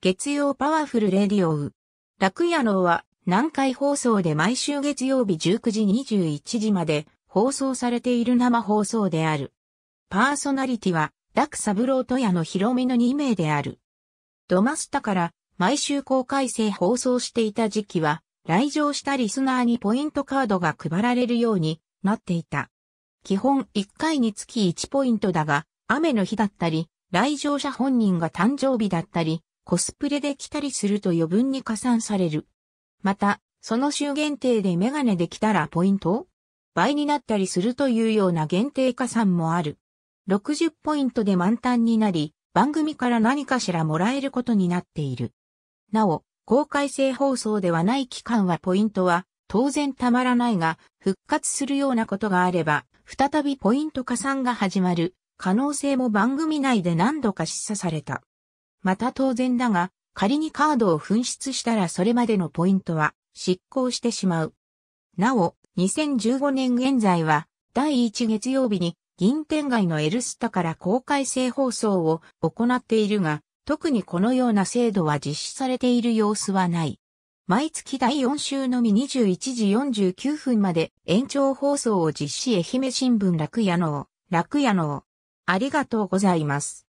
月曜パワフルレディオウ。楽屋のは南海放送で毎週月曜日19時21時まで放送されている生放送である。パーソナリティは、楽三郎とやの広めの2名である。ドマスタから毎週公開生放送していた時期は、来場したリスナーにポイントカードが配られるようになっていた。基本1回につき1ポイントだが、雨の日だったり、来場者本人が誕生日だったり、コスプレで着たりすると余分に加算される。また、その週限定でメガネできたらポイント倍になったりするというような限定加算もある。60ポイントで満タンになり、番組から何かしらもらえることになっている。なお、公開性放送ではない期間はポイントは当然たまらないが、復活するようなことがあれば、再びポイント加算が始まる可能性も番組内で何度か示唆された。また当然だが、仮にカードを紛失したらそれまでのポイントは失効してしまう。なお、2015年現在は、第1月曜日に銀天街のエルスタから公開性放送を行っているが、特にこのような制度は実施されている様子はない。毎月第4週のみ21時49分まで延長放送を実施愛媛新聞楽屋の楽屋のありがとうございます。